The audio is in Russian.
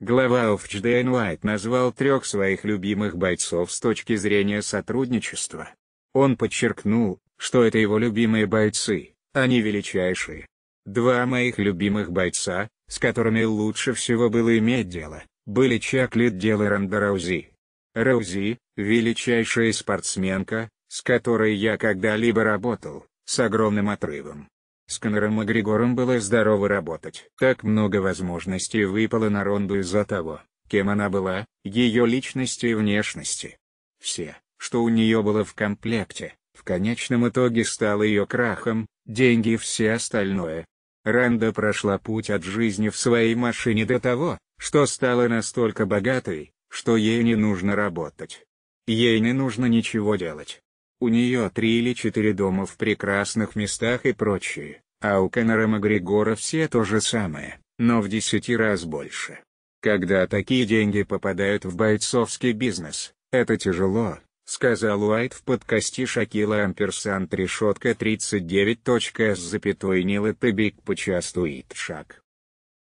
Глава ОФЧ Дэн Уайт назвал трех своих любимых бойцов с точки зрения сотрудничества. Он подчеркнул, что это его любимые бойцы, они величайшие. Два моих любимых бойца, с которыми лучше всего было иметь дело, были Чаклит Дел и Ранда Раузи. Раузи, величайшая спортсменка, с которой я когда-либо работал, с огромным отрывом. С Конором и Григором было здорово работать. Так много возможностей выпало на Ронду из-за того, кем она была, ее личности и внешности. Все, что у нее было в комплекте, в конечном итоге стало ее крахом, деньги и все остальное. Ранда прошла путь от жизни в своей машине до того, что стала настолько богатой, что ей не нужно работать. Ей не нужно ничего делать. У нее три или четыре дома в прекрасных местах и прочее, а у Конора Макгрегора все то же самое, но в десяти раз больше. Когда такие деньги попадают в бойцовский бизнес, это тяжело, сказал Уайт в подкасте Шакила Амперсант решетка 39. С запятой Нила Тебик почастует шаг.